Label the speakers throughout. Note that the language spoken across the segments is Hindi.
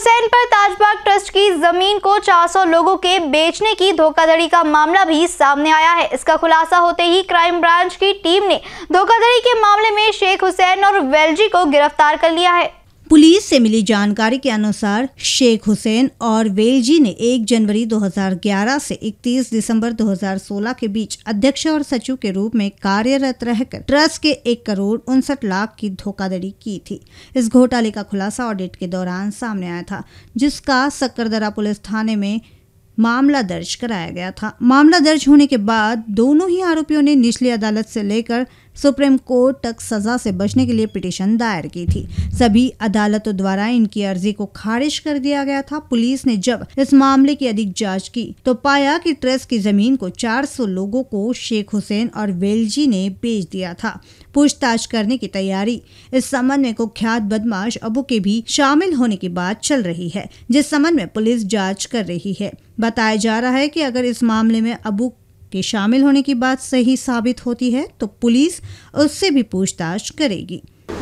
Speaker 1: हुसैन पर ताजबाग ट्रस्ट की जमीन को 400 लोगों के बेचने की धोखाधड़ी का मामला भी सामने आया है इसका खुलासा होते ही क्राइम ब्रांच की टीम ने धोखाधड़ी के मामले में शेख हुसैन और वेलजी को गिरफ्तार कर लिया है पुलिस से मिली जानकारी के अनुसार
Speaker 2: शेख हुसैन और वेलजी ने 1 जनवरी 2011 से 31 दिसंबर 2016 के बीच अध्यक्ष और सचिव के रूप में कार्यरत रहकर ट्रस्ट के एक करोड़ उनसठ लाख की धोखाधड़ी की थी इस घोटाले का खुलासा ऑडिट के दौरान सामने आया था जिसका सक्करदरा पुलिस थाने में मामला दर्ज कराया गया था मामला दर्ज होने के बाद दोनों ही आरोपियों ने निचली अदालत से लेकर सुप्रीम कोर्ट तक सजा से बचने के लिए पिटीशन दायर की थी सभी अदालतों द्वारा इनकी अर्जी को खारिज कर दिया गया था पुलिस ने जब इस मामले की अधिक जांच की तो पाया कि ट्रस्ट की जमीन को 400 लोगों को शेख हुसैन और वेलजी ने बेच दिया था पूछताछ करने की तैयारी इस संबंध में कुख्यात बदमाश अबू के भी शामिल होने की बात चल रही है जिस संबंध में पुलिस जाँच कर रही है बताया जा रहा है कि अगर इस मामले में अबू के शामिल होने की बात सही साबित होती है तो पुलिस उससे भी पूछताछ करेगी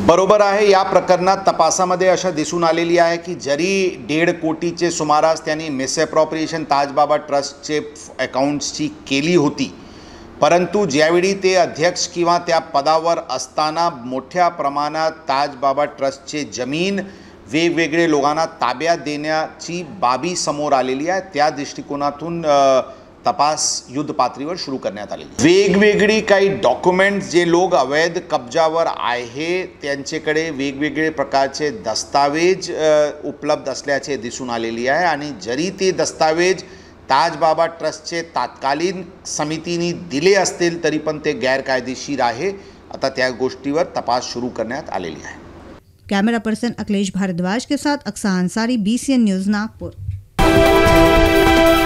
Speaker 3: बरोबर आहे या प्रकरणात तपासामध्ये अशा दिसून आलेली आहे की जरी डेढ कोटीचे सुमारास त्यांनी मिसएप्रॉप्रिएशन ताजबाबा ट्रस्टचे अकाउंट्सची केली होती परंतु ज्यावेळी ते अध्यक्ष किंवा त्या पदावर असताना मोठ्या प्रमाणात ताजबाबा ट्रस्टचे जमीन वेगवेगळे लोकांना ताब्यात देण्याची बाबी समोर आलेली आहे त्या दृष्टिकोनातून तपास युद्धपातळीवर सुरू करण्यात आलेली वेगवेगळी काही डॉक्युमेंट जे लोक अवैध कब्जावर आहे त्यांच्याकडे वेगवेगळे प्रकारचे दस्तावेज उपलब्ध असल्याचे दिसून आलेली आहे आणि जरी ते दस्तावेज ताजबाबा ट्रस्टचे तात्कालीन समितीने दिले असतील तरी पण ते गैरकायदेशीर आहे आता त्या गोष्टीवर तपास सुरू करण्यात आलेली आहे
Speaker 2: कैमरा पर्सन अखिलेश भारद्वाज के साथ अक्सा अंसारी बी न्यूज़ नागपुर